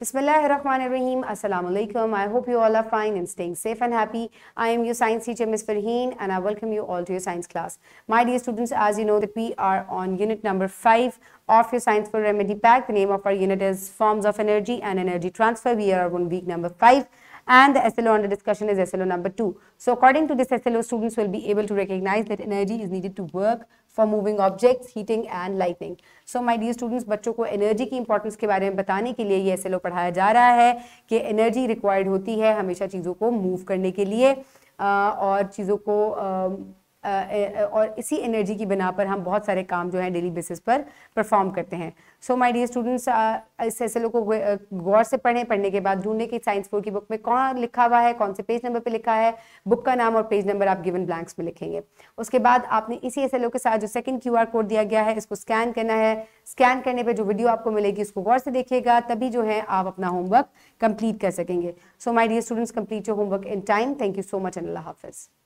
Bismillahirrahmanirrahim. Assalamu alaikum. I hope you all are fine and staying safe and happy. I am your science teacher, Ms. Farheen, and I welcome you all to your science class. My dear students, as you know that we are on unit number 5 of your Science for Remedy Pack. The name of our unit is Forms of Energy and Energy Transfer. We are on week number 5. and the SLO under discussion is SLO number two. So according to this SLO, students will be able to recognize that energy is needed to work for moving objects, heating and lighting. So my dear students, बच्चों को energy की importance के बारे में बताने के लिए ये SLO पढ़ाया जा रहा है कि energy required होती है हमेशा चीज़ों को move करने के लिए और चीज़ों को और इसी एनर्जी की बिना पर हम बहुत सारे काम जो है डेली बेसिस पर परफॉर्म करते हैं सो माय डियर स्टूडेंट्स इस ऐसे लोग को गौर से पढ़ें पढ़ने के बाद ढूंढने की साइंस फोर की बुक में कौन लिखा हुआ है कौन से पेज नंबर पे लिखा है बुक का नाम और पेज नंबर आप गिवन ब्लैंक्स में लिखेंगे उसके बाद आपने इसी ऐसे के साथ जो सेकंड क्यू कोड दिया गया है इसको स्कैन करना है स्कैन करने पर जो वीडियो आपको मिलेगी उसको गौर से देखिएगा तभी जो है आप अपना होमवर्क कंप्लीट कर सकेंगे so my dear students complete your homework in time thank you so much and हाफिज़